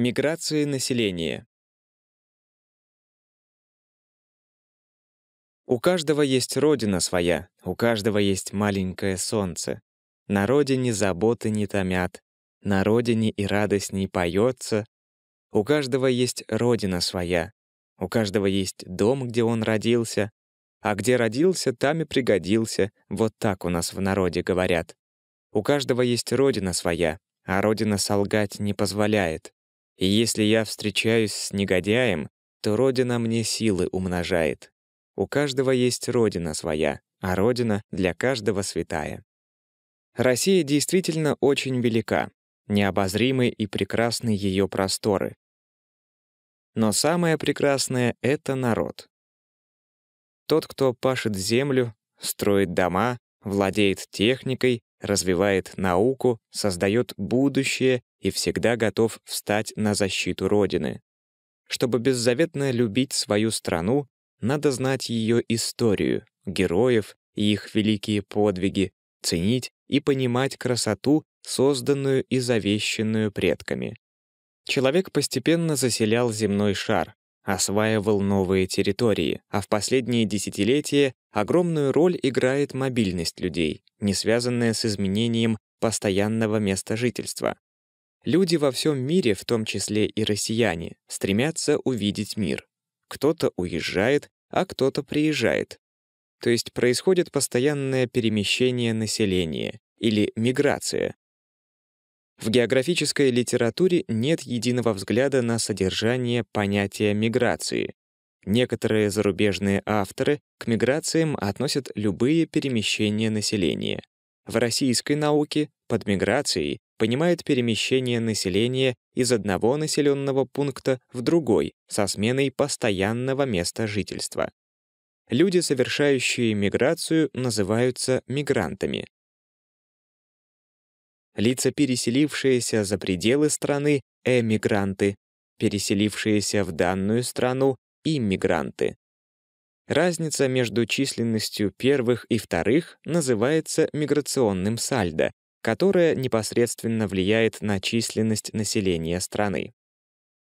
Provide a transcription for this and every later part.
Миграции населения. У каждого есть родина своя, у каждого есть маленькое солнце. На родине заботы не томят, на родине и радость не поется. У каждого есть родина своя, у каждого есть дом, где он родился, а где родился, там и пригодился, вот так у нас в народе говорят. У каждого есть родина своя, а родина солгать не позволяет. И если я встречаюсь с негодяем, то Родина мне силы умножает. У каждого есть Родина своя, а Родина для каждого святая. Россия действительно очень велика, необозримы и прекрасны ее просторы. Но самое прекрасное — это народ. Тот, кто пашет землю, строит дома, владеет техникой, развивает науку, создает будущее и всегда готов встать на защиту Родины. Чтобы беззаветно любить свою страну, надо знать ее историю, героев и их великие подвиги, ценить и понимать красоту, созданную и завещенную предками. Человек постепенно заселял земной шар, осваивал новые территории, а в последние десятилетия огромную роль играет мобильность людей, не связанная с изменением постоянного места жительства. Люди во всем мире, в том числе и россияне, стремятся увидеть мир. Кто-то уезжает, а кто-то приезжает. То есть происходит постоянное перемещение населения или миграция. В географической литературе нет единого взгляда на содержание понятия миграции. Некоторые зарубежные авторы к миграциям относят любые перемещения населения. В российской науке под миграцией понимают перемещение населения из одного населенного пункта в другой со сменой постоянного места жительства. Люди, совершающие миграцию, называются мигрантами. Лица, переселившиеся за пределы страны, эмигранты, переселившиеся в данную страну, и Разница между численностью первых и вторых называется миграционным сальдо, которое непосредственно влияет на численность населения страны.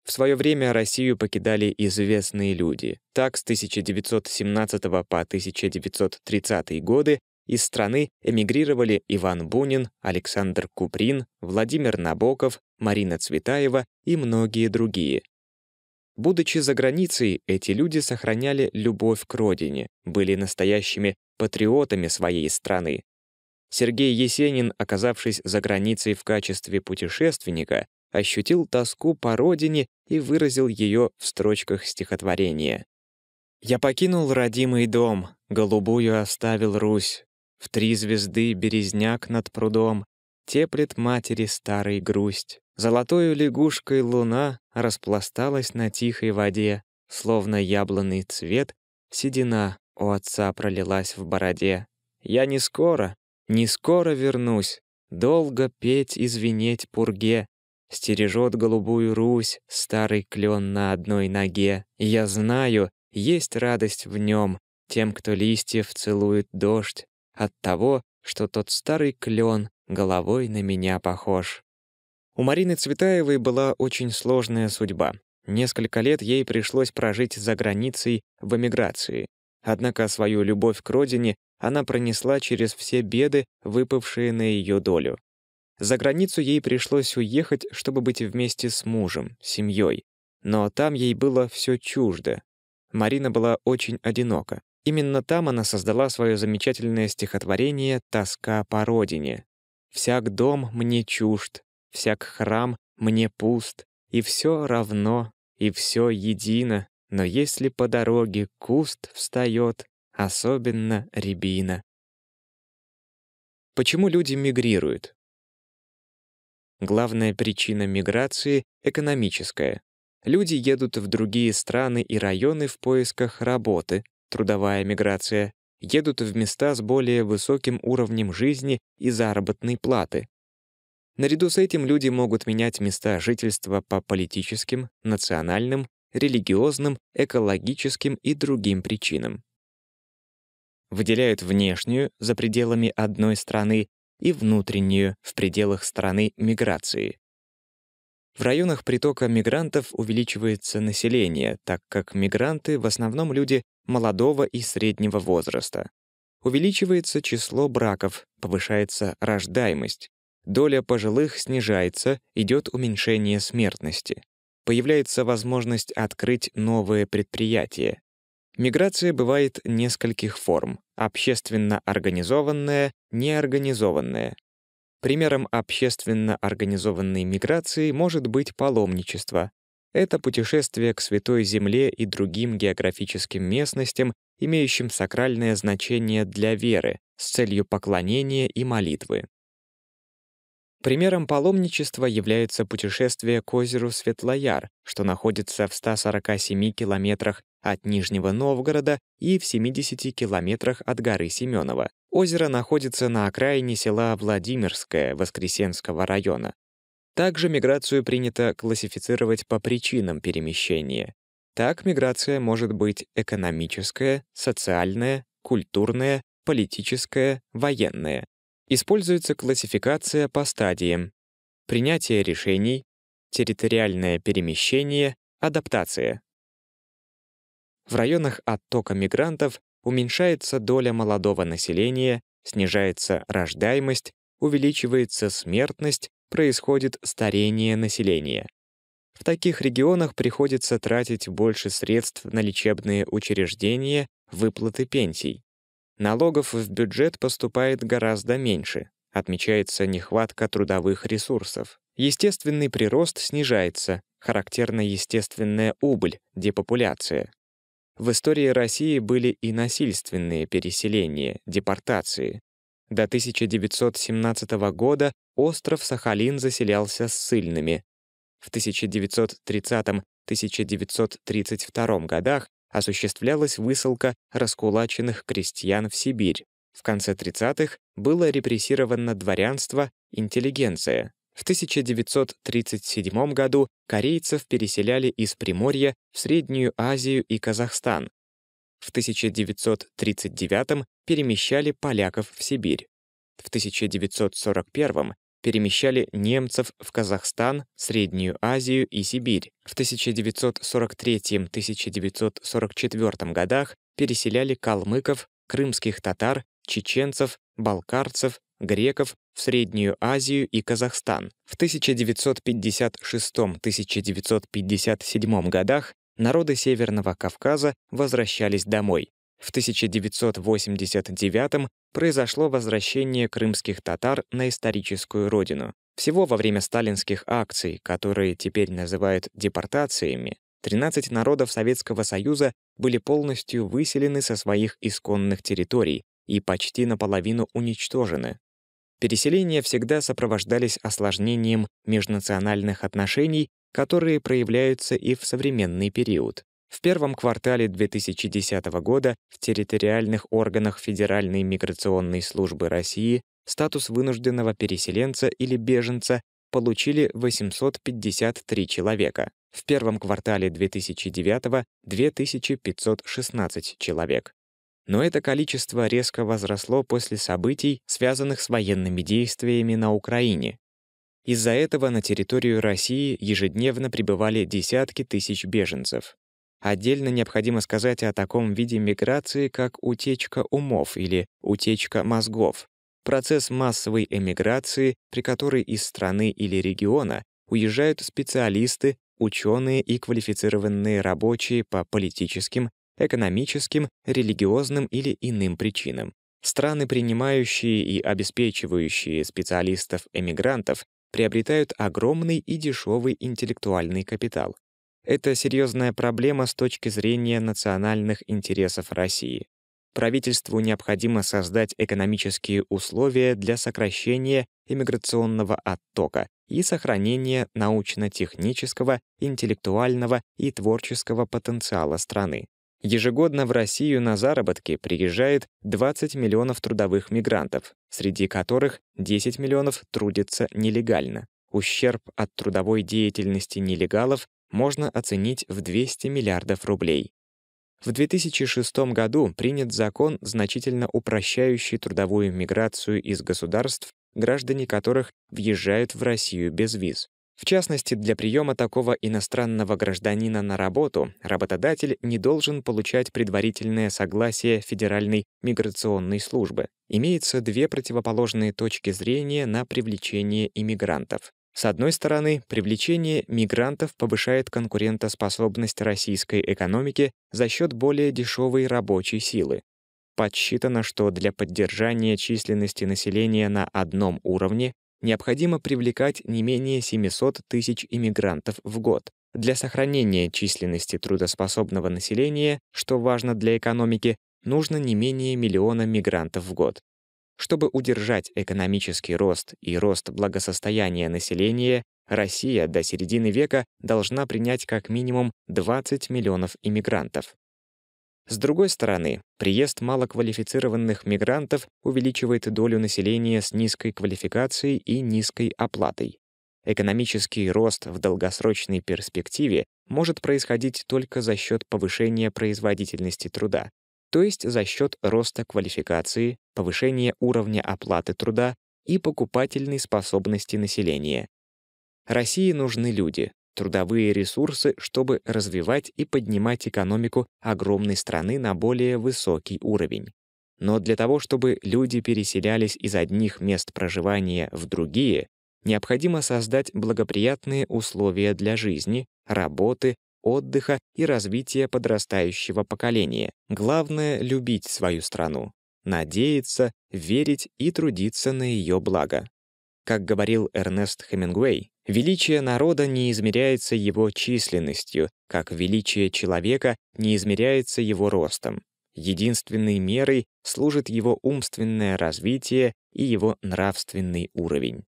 В свое время Россию покидали известные люди. Так, с 1917 по 1930 годы из страны эмигрировали Иван Бунин, Александр Куприн, Владимир Набоков, Марина Цветаева и многие другие. Будучи за границей, эти люди сохраняли любовь к родине, были настоящими патриотами своей страны. Сергей Есенин, оказавшись за границей в качестве путешественника, ощутил тоску по родине и выразил ее в строчках стихотворения. «Я покинул родимый дом, голубую оставил Русь. В три звезды березняк над прудом, теплит матери старый грусть. Золотою лягушкой луна распласталась на тихой воде, словно яблонный цвет, седина у отца пролилась в бороде. Я не скоро, не скоро вернусь, долго петь и звенеть пурге, стережет голубую Русь старый клен на одной ноге. Я знаю, есть радость в нем тем, кто листьев целует дождь, от того, что тот старый клен головой на меня похож. У Марины Цветаевой была очень сложная судьба. Несколько лет ей пришлось прожить за границей в эмиграции. Однако свою любовь к родине она пронесла через все беды, выпавшие на ее долю. За границу ей пришлось уехать, чтобы быть вместе с мужем, семьей. Но там ей было все чуждо. Марина была очень одинока. Именно там она создала свое замечательное стихотворение «Тоска по родине». «Всяк дом мне чужд, Всяк храм мне пуст, и все равно, и все едино. Но если по дороге куст встает, особенно рябина. Почему люди мигрируют? Главная причина миграции — экономическая. Люди едут в другие страны и районы в поисках работы, трудовая миграция, едут в места с более высоким уровнем жизни и заработной платы, Наряду с этим люди могут менять места жительства по политическим, национальным, религиозным, экологическим и другим причинам. Выделяют внешнюю за пределами одной страны и внутреннюю в пределах страны миграции. В районах притока мигрантов увеличивается население, так как мигранты в основном люди молодого и среднего возраста. Увеличивается число браков, повышается рождаемость доля пожилых снижается, идет уменьшение смертности. Появляется возможность открыть новые предприятия. Миграция бывает нескольких форм — общественно организованная, неорганизованная. Примером общественно организованной миграции может быть паломничество. Это путешествие к Святой Земле и другим географическим местностям, имеющим сакральное значение для веры, с целью поклонения и молитвы. Примером паломничества является путешествие к озеру Светлояр, что находится в 147 километрах от Нижнего Новгорода и в 70 километрах от горы Семенова. Озеро находится на окраине села Владимирское Воскресенского района. Также миграцию принято классифицировать по причинам перемещения. Так миграция может быть экономическая, социальная, культурная, политическая, военная используется классификация по стадиям — принятие решений, территориальное перемещение, адаптация. В районах оттока мигрантов уменьшается доля молодого населения, снижается рождаемость, увеличивается смертность, происходит старение населения. В таких регионах приходится тратить больше средств на лечебные учреждения, выплаты пенсий. Налогов в бюджет поступает гораздо меньше. Отмечается нехватка трудовых ресурсов. Естественный прирост снижается, характерна естественная убыль, депопуляция. В истории России были и насильственные переселения, депортации. До 1917 года остров Сахалин заселялся ссыльными. В 1930-1932 годах осуществлялась высылка раскулаченных крестьян в Сибирь. В конце 30-х было репрессировано дворянство, интеллигенция. В 1937 году корейцев переселяли из Приморья в Среднюю Азию и Казахстан. В 1939 перемещали поляков в Сибирь. В 1941 перемещали немцев в Казахстан, Среднюю Азию и Сибирь. В 1943-1944 годах переселяли калмыков, крымских татар, чеченцев, балкарцев, греков в Среднюю Азию и Казахстан. В 1956-1957 годах народы Северного Кавказа возвращались домой. В 1989 произошло возвращение крымских татар на историческую родину. Всего во время сталинских акций, которые теперь называют депортациями, 13 народов Советского Союза были полностью выселены со своих исконных территорий и почти наполовину уничтожены. Переселения всегда сопровождались осложнением межнациональных отношений, которые проявляются и в современный период. В первом квартале 2010 года в территориальных органах Федеральной миграционной службы России статус вынужденного переселенца или беженца получили 853 человека. В первом квартале 2009 — 2516 человек. Но это количество резко возросло после событий, связанных с военными действиями на Украине. Из-за этого на территорию России ежедневно прибывали десятки тысяч беженцев. Отдельно необходимо сказать о таком виде миграции, как утечка умов или утечка мозгов. Процесс массовой эмиграции, при которой из страны или региона уезжают специалисты, ученые и квалифицированные рабочие по политическим, экономическим, религиозным или иным причинам. Страны, принимающие и обеспечивающие специалистов-эмигрантов, приобретают огромный и дешевый интеллектуальный капитал. Это серьезная проблема с точки зрения национальных интересов России. Правительству необходимо создать экономические условия для сокращения иммиграционного оттока и сохранения научно-технического, интеллектуального и творческого потенциала страны. Ежегодно в Россию на заработки приезжает 20 миллионов трудовых мигрантов, среди которых 10 миллионов трудятся нелегально. Ущерб от трудовой деятельности нелегалов можно оценить в 200 миллиардов рублей. В 2006 году принят закон, значительно упрощающий трудовую миграцию из государств, граждане которых въезжают в Россию без виз. В частности, для приема такого иностранного гражданина на работу работодатель не должен получать предварительное согласие Федеральной миграционной службы. Имеется две противоположные точки зрения на привлечение иммигрантов. С одной стороны, привлечение мигрантов повышает конкурентоспособность российской экономики за счет более дешевой рабочей силы. Подсчитано, что для поддержания численности населения на одном уровне необходимо привлекать не менее 700 тысяч иммигрантов в год. Для сохранения численности трудоспособного населения, что важно для экономики, нужно не менее миллиона мигрантов в год. Чтобы удержать экономический рост и рост благосостояния населения, Россия до середины века должна принять как минимум 20 миллионов иммигрантов. С другой стороны, приезд малоквалифицированных мигрантов увеличивает долю населения с низкой квалификацией и низкой оплатой. Экономический рост в долгосрочной перспективе может происходить только за счет повышения производительности труда, то есть за счет роста квалификации, повышения уровня оплаты труда и покупательной способности населения. России нужны люди, трудовые ресурсы, чтобы развивать и поднимать экономику огромной страны на более высокий уровень. Но для того, чтобы люди переселялись из одних мест проживания в другие, необходимо создать благоприятные условия для жизни, работы, отдыха и развития подрастающего поколения. Главное — любить свою страну, надеяться, верить и трудиться на ее благо. Как говорил Эрнест Хемингуэй, величие народа не измеряется его численностью, как величие человека не измеряется его ростом. Единственной мерой служит его умственное развитие и его нравственный уровень.